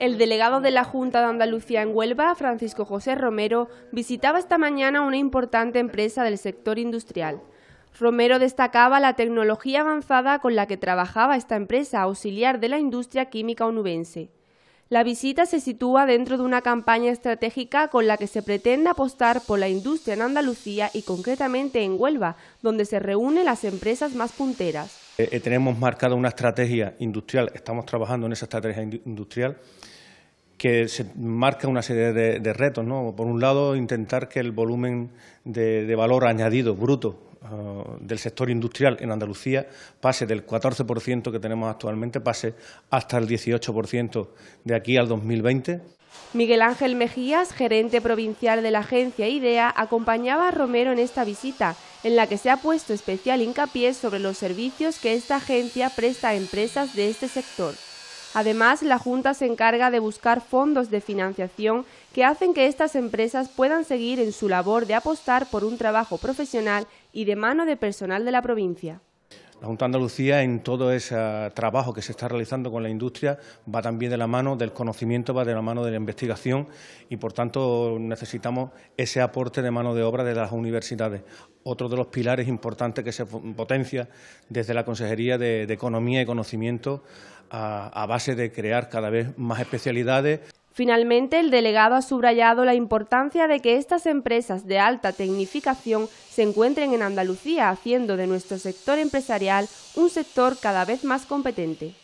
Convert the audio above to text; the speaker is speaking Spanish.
El delegado de la Junta de Andalucía en Huelva, Francisco José Romero, visitaba esta mañana una importante empresa del sector industrial. Romero destacaba la tecnología avanzada con la que trabajaba esta empresa auxiliar de la industria química onubense. La visita se sitúa dentro de una campaña estratégica con la que se pretende apostar por la industria en Andalucía y concretamente en Huelva, donde se reúnen las empresas más punteras. Eh, eh, tenemos marcada una estrategia industrial, estamos trabajando en esa estrategia industrial que se marca una serie de, retos. ¿no? Por un lado, intentar que el volumen de, valor añadido bruto ah, del sector industrial en Andalucía pase del 14% que tenemos actualmente, pase hasta el 18% de aquí al 2020. Miguel Ángel Mejías, gerente provincial de la agencia IDEA, acompañaba a Romero en esta visita, en la que se ha puesto especial hincapié sobre los servicios que esta agencia presta a empresas de este sector. Además, la Junta se encarga de buscar fondos de financiación que hacen que estas empresas puedan seguir en su labor de apostar por un trabajo profesional y de mano de personal de la provincia. La Junta de Andalucía, en todo ese trabajo que se está realizando con la industria, va también de la mano del conocimiento, va de la mano de la investigación y, por tanto, necesitamos ese aporte de mano de obra de las universidades. Otro de los pilares importantes que se potencia desde la Consejería de, Economía y Conocimiento a base de crear cada vez más especialidades. Finalmente, el delegado ha subrayado la importancia de que estas empresas de alta tecnificación se encuentren en Andalucía, haciendo de nuestro sector empresarial un sector cada vez más competente.